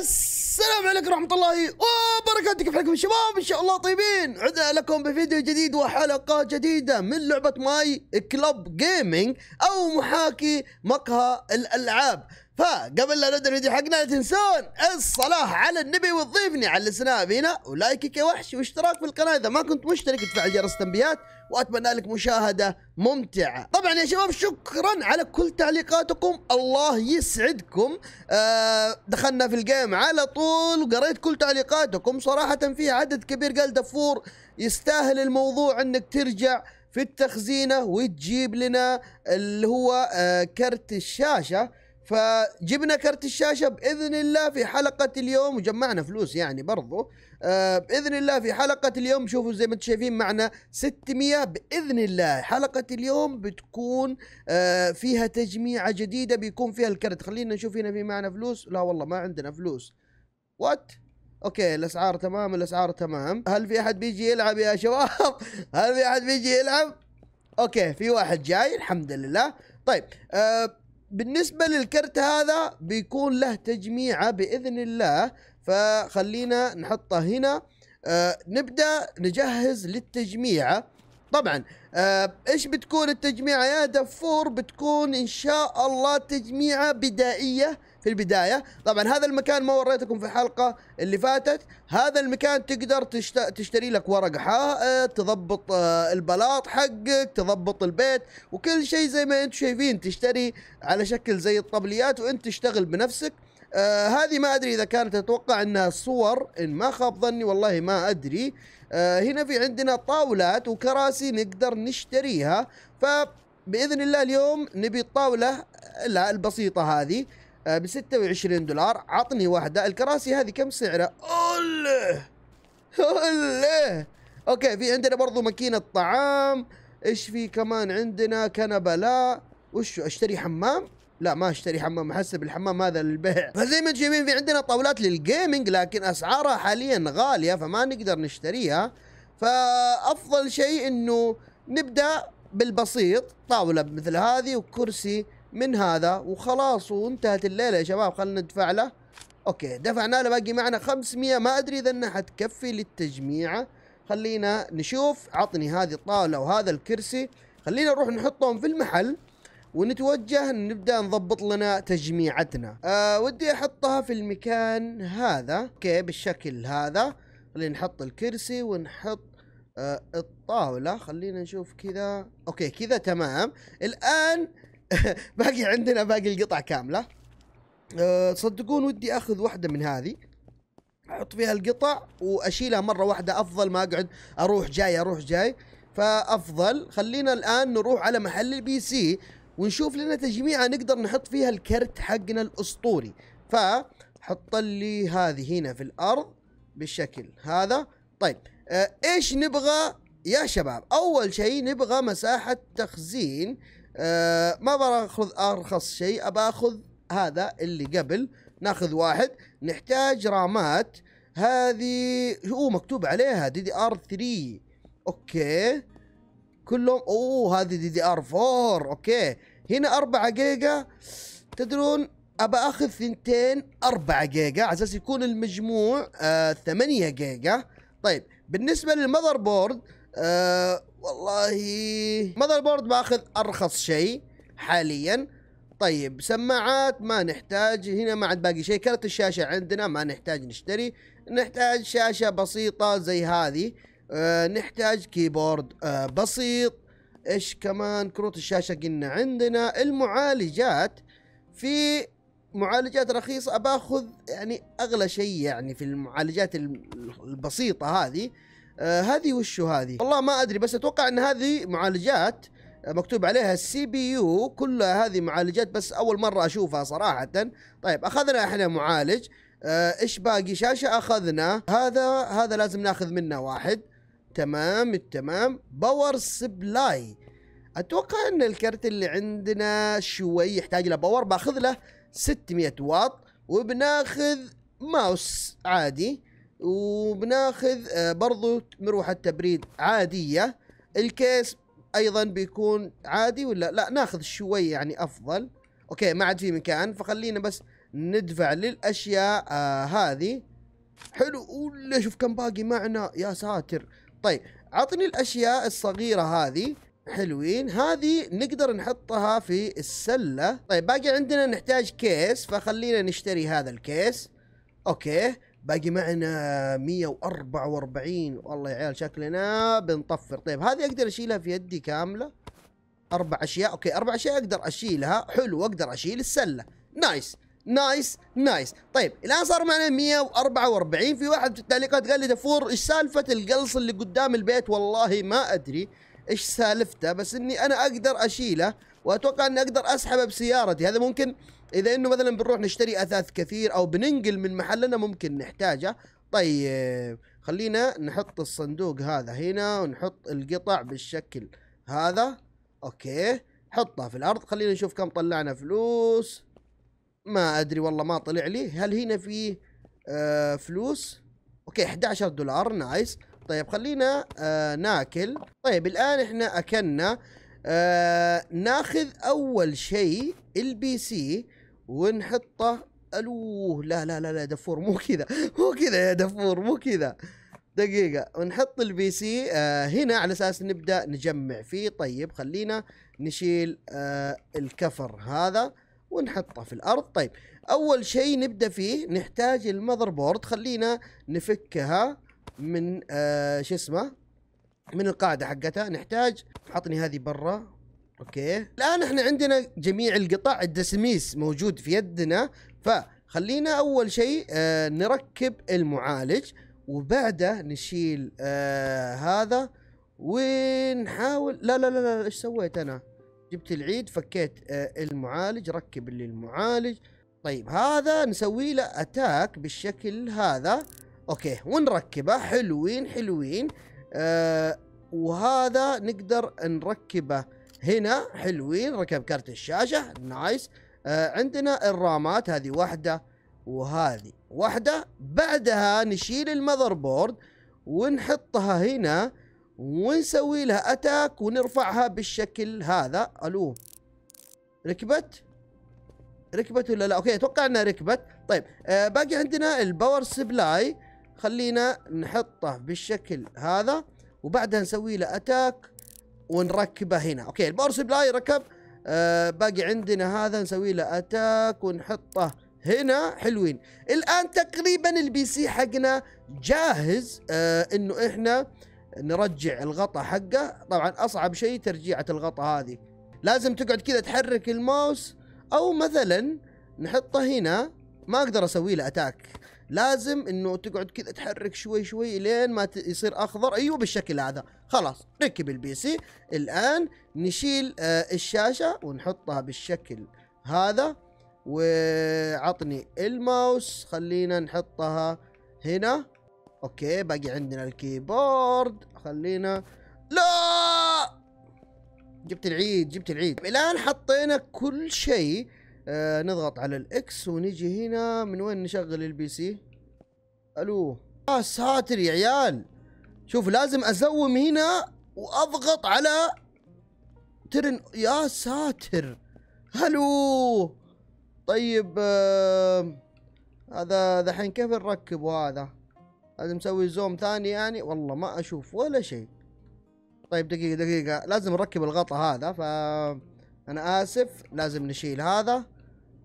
السلام عليكم ورحمة الله وبركاته كيف حالكم شباب ان شاء الله طيبين عدنا لكم بفيديو جديد وحلقة جديدة من لعبة ماي كلوب جيمنج او محاكي مقهى الالعاب فقبل لا نبدا الفيديو حقنا لا تنسون الصلاة على النبي وتضيفني على السناب هنا ولايكك يا وحش واشتراك في القناة إذا ما كنت مشترك تفعل جرس التنبيهات واتمنى لك مشاهده ممتعه طبعا يا شباب شكرا على كل تعليقاتكم الله يسعدكم آه دخلنا في الجيم على طول وقريت كل تعليقاتكم صراحه في عدد كبير قال دفور يستاهل الموضوع انك ترجع في التخزينه وتجيب لنا اللي هو آه كرت الشاشه فجبنا كرت الشاشه باذن الله في حلقه اليوم وجمعنا فلوس يعني برضو آه، باذن الله في حلقه اليوم شوفوا زي ما انتم شايفين معنا 600 باذن الله حلقه اليوم بتكون آه، فيها تجميعه جديده بيكون فيها الكرت خلينا نشوف هنا في معنا فلوس لا والله ما عندنا فلوس وات اوكي الاسعار تمام الاسعار تمام هل في احد بيجي يلعب يا شباب هل في احد بيجي يلعب اوكي في واحد جاي الحمد لله طيب آه بالنسبه للكرت هذا بيكون له تجميعه باذن الله فخلينا نحطه هنا آه نبدا نجهز للتجميعه طبعا آه ايش بتكون التجميعه يا دفور بتكون ان شاء الله تجميعه بدائيه في البدايه طبعا هذا المكان ما وريتكم في الحلقه اللي فاتت هذا المكان تقدر تشت... تشتري لك ورق حائط تضبط آه، البلاط حقك تضبط البيت وكل شيء زي ما انتم شايفين تشتري على شكل زي الطبليات وانت تشتغل بنفسك آه هذه ما ادري اذا كانت اتوقع انها صور ان ما خاب ظني والله ما ادري آه هنا في عندنا طاولات وكراسي نقدر نشتريها فباذن الله اليوم نبي الطاوله لا البسيطه هذه آه، ب 26 دولار عطني واحده الكراسي هذه كم سعرها؟ الله الله اوكي في عندنا برضو ماكينه طعام ايش في كمان عندنا كنبه لا وش اشتري حمام؟ لا ما اشتري حمام احسب الحمام هذا للبيع فزي ما انتم شايفين في عندنا طاولات للجيمنج لكن اسعارها حاليا غاليه فما نقدر نشتريها فافضل شيء انه نبدا بالبسيط طاوله مثل هذه وكرسي من هذا وخلاص وانتهت الليله يا شباب خلينا ندفع له اوكي دفعنا له باقي معنا 500 ما ادري اذا انها حتكفي للتجميعه خلينا نشوف عطني هذه الطاوله وهذا الكرسي خلينا نروح نحطهم في المحل ونتوجه نبدا نضبط لنا تجميعتنا أه ودي احطها في المكان هذا اوكي بالشكل هذا خلينا نحط الكرسي ونحط أه الطاولة خلينا نشوف كذا اوكي كذا تمام الان باقي عندنا باقي القطع كامله أه تصدقون ودي اخذ واحده من هذه احط فيها القطع واشيلها مره واحده افضل ما اقعد اروح جاي اروح جاي فافضل خلينا الان نروح على محل البي سي ونشوف لنا تجميعه نقدر نحط فيها الكرت حقنا الاسطوري فحط حط لي هذه هنا في الارض بالشكل هذا طيب أه، ايش نبغى يا شباب اول شيء نبغى مساحه تخزين آه، ما باخذ ارخص شيء ابى اخذ هذا اللي قبل ناخذ واحد نحتاج رامات هذه هو مكتوب عليها دي دي ار 3 اوكي كلهم اوه هذه دي دي ار 4 اوكي هنا 4 جيجا تدرون ابى اخذ ثنتين 4 جيجا على اساس يكون المجموع آه 8 جيجا طيب بالنسبه للمذر بورد أه، والله ماذر بورد باخذ ارخص شيء حاليا طيب سماعات ما نحتاج هنا ما عاد باقي شيء كرت الشاشه عندنا ما نحتاج نشتري نحتاج شاشه بسيطه زي هذه أه نحتاج كيبورد أه بسيط ايش كمان كروت الشاشه قلنا عندنا المعالجات في معالجات رخيصه باخذ يعني اغلى شيء يعني في المعالجات البسيطه هذه آه هذه وشو هذه والله ما ادري بس اتوقع ان هذه معالجات آه، مكتوب عليها السي بي يو كلها هذه معالجات بس اول مره اشوفها صراحه طيب اخذنا احنا معالج آه، ايش آه باقي شاشه اخذنا هذا هذا لازم ناخذ منه واحد تمام التمام باور سبلاي اتوقع ان الكرت اللي عندنا شوي يحتاج له باور باخذ له 600 واط وبناخذ ماوس عادي وبناخذ آه، برضو مروحة تبريد عادية الكيس ايضا بيكون عادي ولا لا ناخذ شوي يعني افضل اوكي ما عاد في مكان فخلينا بس ندفع للاشياء آه هذه حلو ولا شوف كم باقي معنا يا ساتر طيب عطني الاشياء الصغيره هذه حلوين هذه نقدر نحطها في السله طيب باقي عندنا نحتاج كيس فخلينا نشتري هذا الكيس اوكي باقي معنا 144 والله يا عيال شكلنا بنطفر طيب هذه اقدر اشيلها في يدي كامله اربع اشياء اوكي اربع اشياء اقدر اشيلها حلو اقدر اشيل السله نايس نايس نايس طيب الان صار معنا 144 في واحد في التعليقات قال لي دفور ايش سالفه القلص اللي قدام البيت والله ما ادري ايش سالفته بس اني انا اقدر اشيله واتوقع اني اقدر اسحبه بسيارتي هذا ممكن اذا انه مثلا بنروح نشتري اثاث كثير او بننقل من محلنا ممكن نحتاجه طيب خلينا نحط الصندوق هذا هنا ونحط القطع بالشكل هذا اوكي حطها في الارض خلينا نشوف كم طلعنا فلوس ما ادري والله ما طلع لي هل هنا في آه فلوس اوكي 11 دولار نايس طيب خلينا آه ناكل طيب الان احنا اكلنا آه ناخذ اول شيء البي سي ونحطه الوه لا لا لا لا دفور مو كذا مو كذا يا دفور مو كذا دقيقة ونحط البي سي آه هنا على اساس نبدا نجمع فيه طيب خلينا نشيل آه الكفر هذا ونحطه في الارض طيب اول شيء نبدا فيه نحتاج المذر بورد خلينا نفكها من آه شو اسمه من القاعده حقتها نحتاج عطني هذه برا اوكي الان احنا عندنا جميع القطع الدسميس موجود في يدنا فخلينا اول شيء آه نركب المعالج وبعده نشيل آه هذا ونحاول لا لا لا لا ايش سويت انا جبت العيد فكيت آه المعالج ركب لي المعالج طيب هذا نسوي له اتاك بالشكل هذا اوكي ونركبه حلوين حلوين آه، وهذا نقدر نركبه هنا حلوين ركب كارت الشاشة نايس آه عندنا الرامات هذه واحدة وهذه واحدة بعدها نشيل المذر بورد ونحطها هنا ونسوي لها اتاك ونرفعها بالشكل هذا الو ركبت ركبت ولا لا اوكي اتوقع انها ركبت طيب آه باقي عندنا الباور سبلاي خلينا نحطه بالشكل هذا وبعدها نسوي له اتاك ونركبه هنا اوكي الباور سبلاي ركب آه باقي عندنا هذا نسوي له اتاك ونحطه هنا حلوين الان تقريبا البي سي حقنا جاهز آه انه احنا نرجع الغطاء حقه طبعا اصعب شيء ترجيعه الغطاء هذه لازم تقعد كذا تحرك الماوس او مثلا نحطه هنا ما اقدر اسوي له اتاك لازم انه تقعد كذا تحرك شوي شوي لين ما يصير اخضر ايوه بالشكل هذا خلاص ركب البي سي الان نشيل آه الشاشه ونحطها بالشكل هذا وعطني الماوس خلينا نحطها هنا اوكي باقي عندنا الكيبورد خلينا لا جبت العيد جبت العيد الان حطينا كل شيء آه نضغط على الاكس ونجي هنا من وين نشغل البي سي الو يا آه، ساتر يا عيال شوف لازم ازوم هنا واضغط على ترن يا ساتر الو طيب آه هذا دحين كيف نركبه هذا لازم نسوي زوم ثاني يعني والله ما اشوف ولا شيء طيب دقيقة دقيقة لازم نركب الغطا هذا ف انا اسف لازم نشيل هذا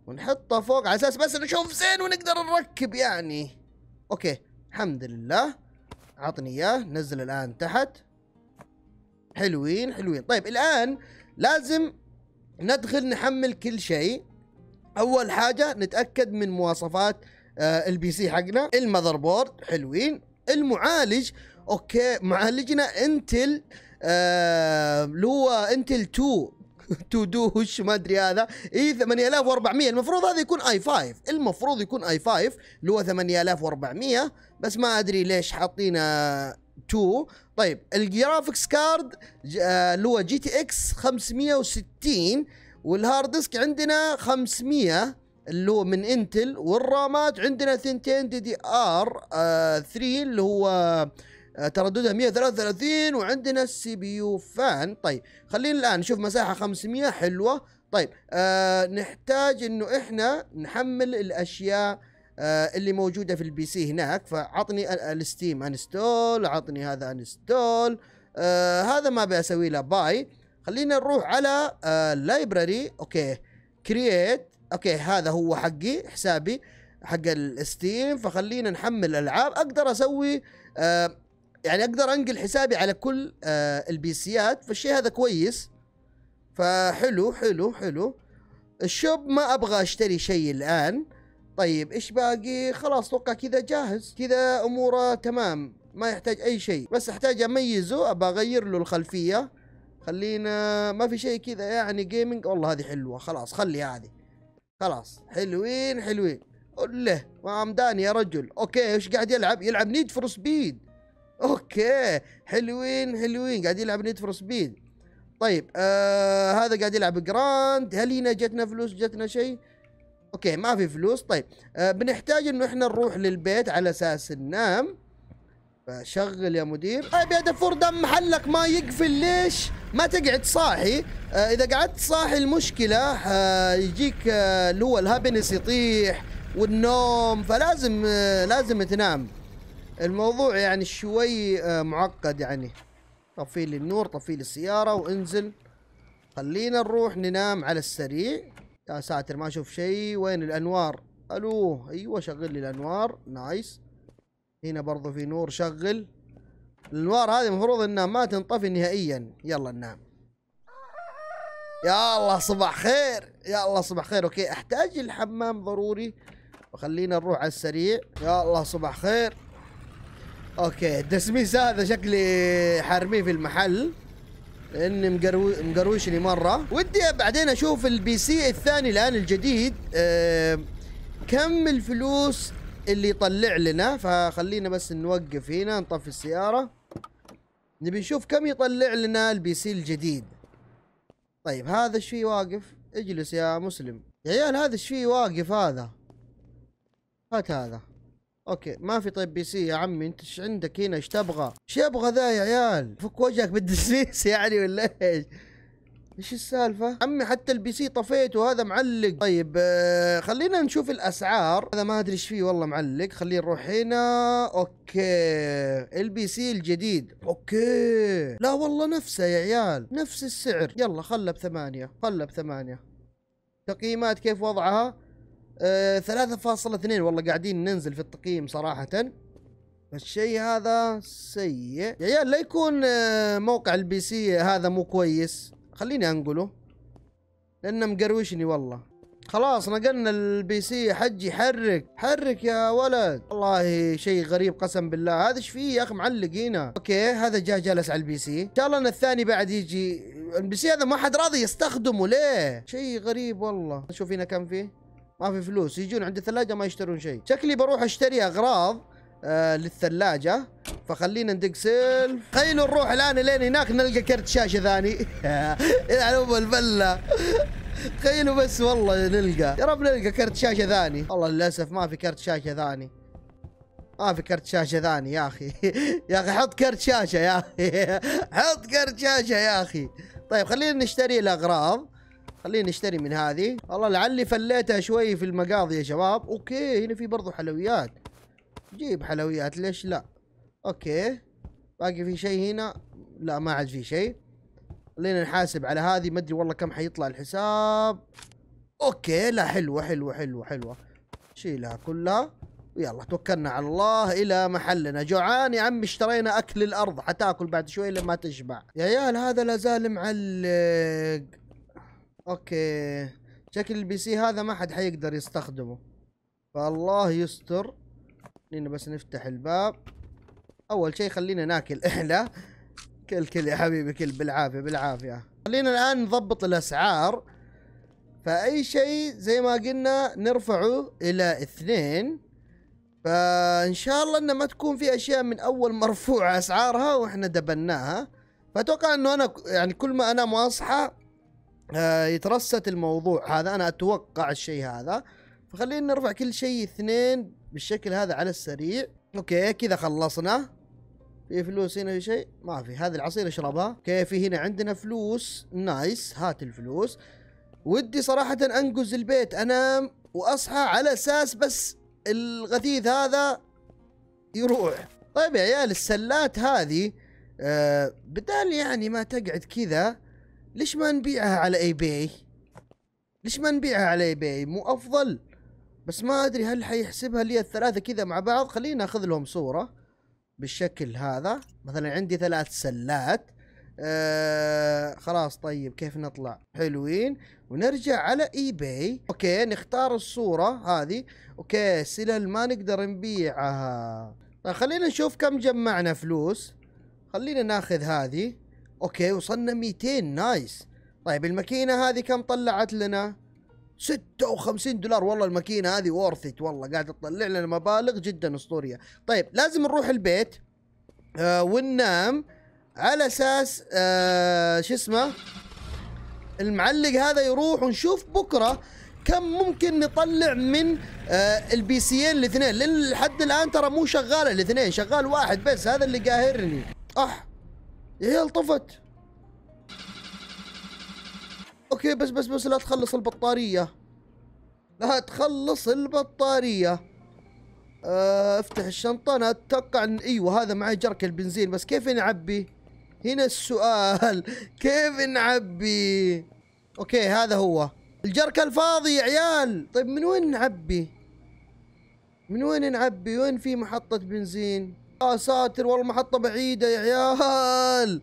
ونحطه فوق على اساس بس نشوف زين ونقدر نركب يعني اوكي الحمد لله عطني اياه نزل الان تحت حلوين حلوين طيب الان لازم ندخل نحمل كل شيء اول حاجه نتاكد من مواصفات آه، البي سي حقنا المذر بورد حلوين المعالج اوكي معالجنا انتل آه، اللي هو انتل 2 تو دو هش ما ادري هذا اي 8400 المفروض هذا يكون اي 5 المفروض يكون اي 5 اللي هو 8400 بس ما ادري ليش حاطين 2 طيب الجرافكس كارد آه، اللي هو جي تي اكس 560 والهارد ديسك عندنا 500 اللي هو من انتل والرامات عندنا ثنتين دي دي ار 3 آه، اللي هو آه، ترددها 133 وعندنا السي بي يو فان طيب خلينا الان نشوف مساحه 500 حلوه طيب آه نحتاج انه احنا نحمل الاشياء آه اللي موجوده في البي سي هناك فعطني الستيم انستول عطني هذا انستول آه هذا ما بسوي له باي خلينا نروح على اللايبراري آه اوكي كرييت اوكي هذا هو حقي حسابي حق الستيم فخلينا نحمل العاب اقدر اسوي آه يعني اقدر انقل حسابي على كل آه، البي سيات فالشيء هذا كويس فحلو حلو حلو الشوب ما ابغى اشتري شيء الان طيب ايش باقي خلاص اتوقع كذا جاهز كذا اموره تمام ما يحتاج اي شيء بس احتاج اميزه ابغى اغير له الخلفيه خلينا ما في شيء كذا يعني جيمنج والله هذه حلوه خلاص خلي هذه خلاص حلوين حلوين له وعمدان يا رجل اوكي ايش قاعد يلعب يلعب نيد فور سبيد اوكي حلوين حلوين قاعد يلعب نيد فور سبيد طيب آه هذا قاعد يلعب جراند هل هنا جتنا فلوس جتنا شيء اوكي ما في فلوس طيب آه بنحتاج انه احنا نروح للبيت على اساس ننام فشغل يا مدير طيب آه، يا دفور دم محلك ما يقفل ليش ما تقعد صاحي آه اذا قعدت صاحي المشكله آه يجيك اللي آه هو الهابنس يطيح والنوم فلازم آه لازم تنام الموضوع يعني شوي آه، معقد يعني طفي لي النور طفي لي السيارة وانزل خلينا نروح ننام على السريع يا ساتر ما اشوف شيء وين الانوار الو ايوه شغل لي الانوار نايس هنا برضو في نور شغل الانوار هذه المفروض انها ما تنطفي نهائيا يلا ننام يا الله صباح خير يا الله صباح خير اوكي احتاج الحمام ضروري وخلينا نروح على السريع يا الله صباح خير اوكي الدسميس هذا شكلي حارميه في المحل لاني مقروشني مره ودي بعدين اشوف البي سي الثاني الان الجديد أه كم الفلوس اللي يطلع لنا فخلينا بس نوقف هنا نطفي السياره نبي نشوف كم يطلع لنا البي سي الجديد طيب هذا ايش فيه واقف اجلس يا مسلم يا عيال هذا ايش فيه واقف هذا هات هذا اوكي ما في طيب بي سي يا عمي انت ايش عندك هنا ايش تبغى؟ ايش يبغى ذا يا عيال؟ فك وجهك بالدسيس يعني ولا ايش؟ ايش السالفة؟ عمي حتى البي سي طفيته وهذا معلق، طيب آه خلينا نشوف الاسعار، هذا ما ادري ايش فيه والله معلق، خلينا نروح هنا، اوكي، البي سي الجديد، اوكي، لا والله نفسه يا عيال، نفس السعر، يلا خله بثمانية، خله بثمانية. تقييمات كيف وضعها؟ فاصلة 3.2 والله قاعدين ننزل في التقييم صراحة فالشيء هذا سيء يا عيال لا يكون آه، موقع البي سي هذا مو كويس خليني انقله لانه مقروشني والله خلاص نقلنا البي سي حجي حرك حرك يا ولد والله شيء غريب قسم بالله هذا ايش فيه يا اخي معلق هنا اوكي هذا جاء جالس على البي سي ان شاء الله الثاني بعد يجي البي سي هذا ما حد راضي يستخدمه ليه شيء غريب والله نشوف هنا كم فيه ما في فلوس يجون عند الثلاجة ما يشترون شيء شكلي بروح اشتري اغراض آه للثلاجة فخلينا ندق سيل خلينا نروح الان لين هناك نلقى كرت شاشة ثاني يلعن ام الفلة تخيلوا بس والله نلقى يا رب نلقى كرت شاشة ثاني والله للأسف ما في كرت شاشة ثاني ما في كرت شاشة ثاني يا أخي يا أخي حط كرت شاشة يا أخي حط كرت شاشة يا أخي طيب خلينا نشتري الأغراض خليني اشتري من هذه والله لعلي فليتها شوي في المقاضي يا شباب اوكي هنا في برضو حلويات جيب حلويات ليش لا اوكي باقي في شيء هنا لا ما عاد في شيء خلينا نحاسب على هذه ما ادري والله كم حيطلع الحساب اوكي لا حلوه حلوه حلوه حلوه شيلها كلها ويلا توكلنا على الله الى محلنا جوعان يا عم اشترينا اكل الارض حتاكل بعد شوي لما تشبع يا عيال هذا لا زال معلق اوكي شكل البي سي هذا ما حد حيقدر يستخدمه فالله يستر خلينا بس نفتح الباب اول شيء خلينا ناكل احنا كل كل يا حبيبي كل بالعافيه بالعافيه خلينا الان نضبط الاسعار فاي شيء زي ما قلنا نرفعه الى اثنين فان شاء الله انه ما تكون في اشياء من اول مرفوعه اسعارها واحنا دبلناها فاتوقع انه انا يعني كل ما انام واصحى آه، يترست الموضوع هذا انا اتوقع الشيء هذا فخلينا نرفع كل شيء اثنين بالشكل هذا على السريع اوكي كذا خلصنا في فلوس هنا في شيء ما في هذه العصير اشربها اوكي في هنا عندنا فلوس نايس هات الفلوس ودي صراحة انقز البيت انام واصحى على اساس بس الغثيث هذا يروح طيب يا عيال السلات هذه آه بدال يعني ما تقعد كذا ليش ما نبيعها على اي باي ليش ما نبيعها على اي باي مو افضل بس ما ادري هل حيحسبها لي الثلاثه كذا مع بعض خلينا اخذ لهم صوره بالشكل هذا مثلا عندي ثلاث سلات آه خلاص طيب كيف نطلع حلوين ونرجع على اي باي اوكي نختار الصورة هذه اوكي سلال ما نقدر نبيعها طيب خلينا نشوف كم جمعنا فلوس خلينا ناخذ هذه اوكي وصلنا 200 نايس طيب الماكينة هذه كم طلعت لنا 56 دولار والله الماكينة هذه وورثت والله قاعدة تطلع لنا مبالغ جدا اسطورية طيب لازم نروح البيت آه وننام على اساس آه شو اسمه المعلق هذا يروح ونشوف بكره كم ممكن نطلع من آه البي سيين الاثنين لان لحد الان ترى مو شغاله الاثنين شغال واحد بس هذا اللي قاهرني اح عيال إيه، طفت اوكي بس بس بس لا تخلص البطارية لا تخلص البطارية آه، افتح الشنطة انا اتوقع ان ايوه هذا معي جرك البنزين بس كيف نعبي هنا السؤال كيف نعبي اوكي هذا هو الجرك الفاضي يا عيال طيب من وين نعبي من وين نعبي وين في محطة بنزين يا آه، ساتر والله المحطة بعيدة يا عيال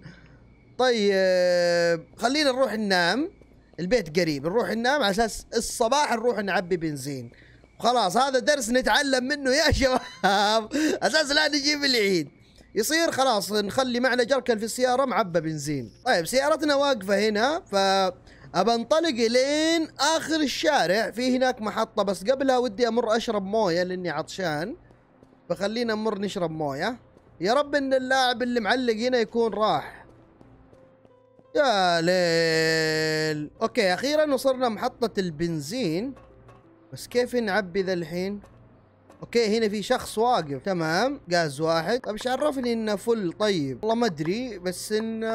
طيب خلينا نروح ننام البيت قريب نروح ننام على اساس الصباح نروح نعبي بنزين خلاص هذا درس نتعلم منه يا شباب اساس لا نجيب العيد يصير خلاص نخلي معنا جركن في السيارة معبى بنزين طيب سيارتنا واقفة هنا ف انطلق لين اخر الشارع في هناك محطة بس قبلها ودي امر اشرب موية لاني عطشان فخلينا نمر نشرب مويه يا رب ان اللاعب اللي معلق هنا يكون راح يا ليل اوكي اخيرا وصلنا محطة البنزين بس كيف نعبي ذا الحين اوكي هنا في شخص واقف تمام غاز واحد طب ايش عرفني انه فل طيب والله ما ادري بس انه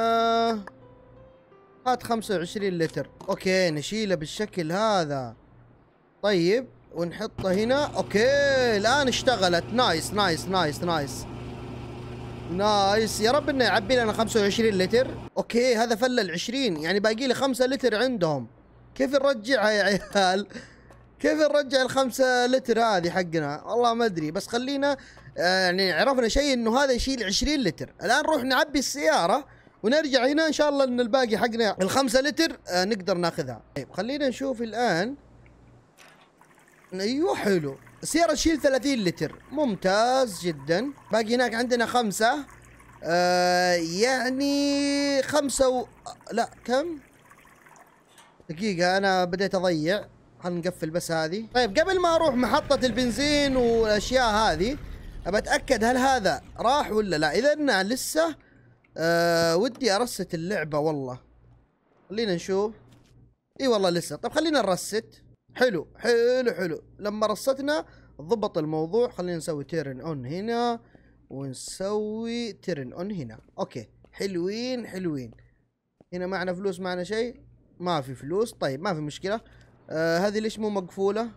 هات 25 لتر اوكي نشيله بالشكل هذا طيب ونحطه هنا اوكي الان اشتغلت نايس نايس نايس نايس نايس يا رب انه يعبي لنا 25 لتر اوكي هذا فل ال 20 يعني باقي لي 5 لتر عندهم كيف نرجعها يا عيال كيف نرجع 5 لتر هذه حقنا والله ما ادري بس خلينا آه، يعني عرفنا شيء انه هذا يشيل 20 لتر الان نروح نعبي السياره ونرجع هنا ان شاء الله ان الباقي حقنا 5 لتر آه، نقدر ناخذها طيب خلينا نشوف الان ايوه حلو السيارة تشيل 30 لتر ممتاز جدا باقي هناك عندنا خمسة آه يعني خمسة و... لا كم دقيقة أنا بديت أضيع خلينا نقفل بس هذه طيب قبل ما أروح محطة البنزين والأشياء هذه أبى أتأكد هل هذا راح ولا لا إذا أنا لسه آه ودي أرست اللعبة والله خلينا نشوف إي والله لسه طيب خلينا نرست حلو حلو حلو لما رصتنا ضبط الموضوع خلينا نسوي تيرن اون هنا ونسوي تيرن اون هنا اوكي حلوين حلوين هنا معنا فلوس معنا شيء ما في فلوس طيب ما في مشكلة آه هذه ليش مو مقفولة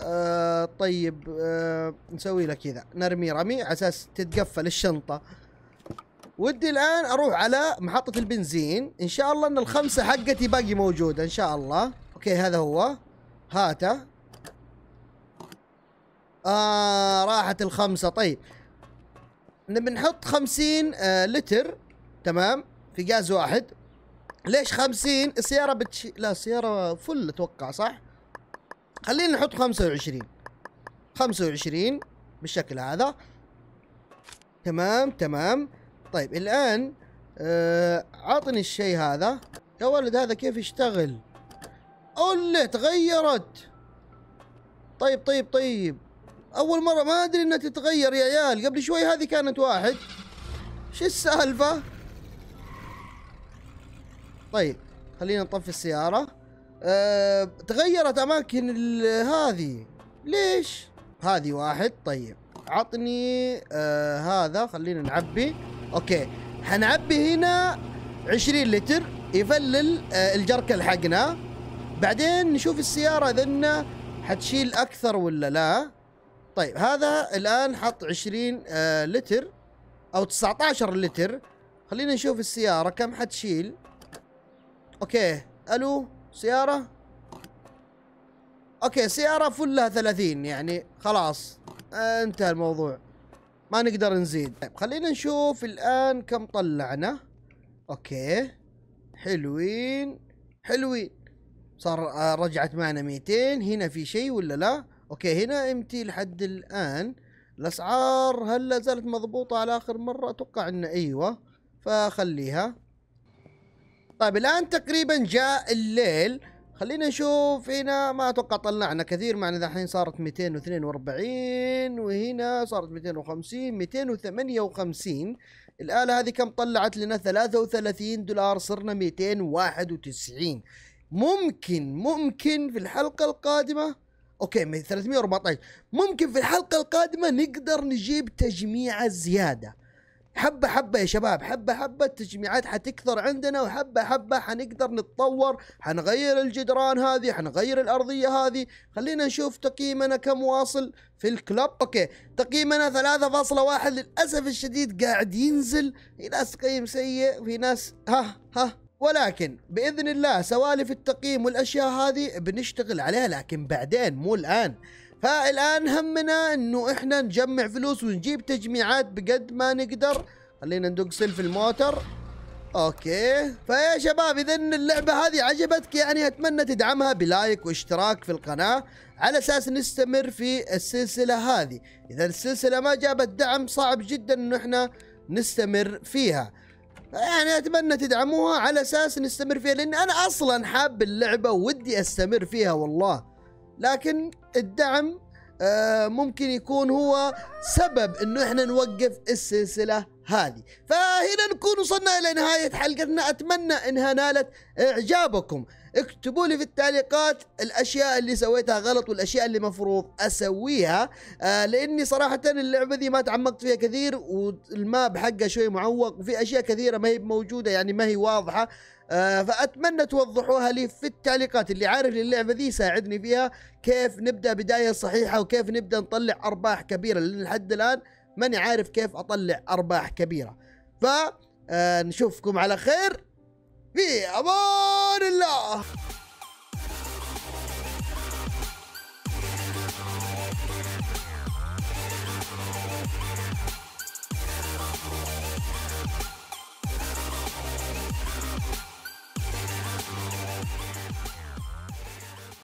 آه طيب آه نسوي لها كذا نرمي رمي على اساس تتقفل الشنطة ودي الان اروح على محطة البنزين ان شاء الله ان الخمسة حقتي باقي موجودة ان شاء الله اوكي هذا هو هاته آه راحت الخمسة طيب نبي نحط خمسين آه لتر تمام في جاز واحد ليش خمسين السيارة بتش... لا السيارة فل اتوقع صح خلينا نحط خمسة وعشرين خمسة وعشرين بالشكل هذا تمام تمام طيب الآن آه عطني الشيء هذا يا ولد هذا كيف يشتغل اقول له تغيرت طيب طيب طيب اول مره ما ادري انها تتغير يا عيال قبل شوي هذه كانت واحد شو السالفه طيب خلينا نطفي السياره أه تغيرت اماكن هذه ليش هذه واحد طيب عطني آه هذا خلينا نعبي اوكي حنعبي هنا 20 لتر يفلل آه الجركل حقنا بعدين نشوف السيارة ذنة حتشيل أكثر ولا لا طيب هذا الآن حط 20 آه لتر أو 19 لتر خلينا نشوف السيارة كم حتشيل أوكي ألو سيارة أوكي سيارة فلها 30 يعني خلاص آه انتهى الموضوع ما نقدر نزيد طيب خلينا نشوف الآن كم طلعنا أوكي حلوين حلوين صار آه، رجعت معنا 200 هنا في شيء ولا لا اوكي هنا امتي لحد الان الاسعار هل لا زالت مضبوطه على اخر مره اتوقع ان ايوه فخليها طيب الان تقريبا جاء الليل خلينا نشوف هنا ما اتوقع طلعنا كثير معنا الحين صارت 242 وهنا صارت 250 258 الآلة هذه كم طلعت لنا 33 دولار صرنا 291 ممكن ممكن في الحلقه القادمه اوكي من 314 ممكن في الحلقه القادمه نقدر نجيب تجميعه زياده حبة حبة يا شباب حبة حبة التجميعات حتكثر عندنا وحبة حبة حنقدر نتطور حنغير الجدران هذه حنغير الأرضية هذه خلينا نشوف تقييمنا كم واصل في الكلب أوكي تقييمنا 3.1 للأسف الشديد قاعد ينزل في ناس تقييم سيء وفي ناس ها ها ولكن باذن الله سوالف التقييم والاشياء هذه بنشتغل عليها لكن بعدين مو الان فالان همنا انه احنا نجمع فلوس ونجيب تجميعات بقد ما نقدر خلينا ندق سلف الموتر اوكي فيا شباب اذا اللعبه هذه عجبتك يعني اتمنى تدعمها بلايك واشتراك في القناه على اساس نستمر في السلسله هذه اذا السلسله ما جابت دعم صعب جدا انه احنا نستمر فيها يعني اتمنى تدعموها على اساس نستمر فيها لان انا اصلا حاب اللعبه ودي استمر فيها والله لكن الدعم آه، ممكن يكون هو سبب انه احنا نوقف السلسله هذه فهنا نكون وصلنا الى نهايه حلقتنا اتمنى انها نالت اعجابكم اكتبوا لي في التعليقات الاشياء اللي سويتها غلط والاشياء اللي مفروض اسويها آه لاني صراحه اللعبه دي ما تعمقت فيها كثير والماب حقها شوي معوق وفي اشياء كثيره ما هي موجوده يعني ما هي واضحه آه فاتمنى توضحوها لي في التعليقات اللي عارف اللعبه ذي ساعدني فيها كيف نبدا بدايه صحيحه وكيف نبدا نطلع ارباح كبيره لان لحد الان ماني عارف كيف اطلع ارباح كبيره ف آه نشوفكم على خير be amar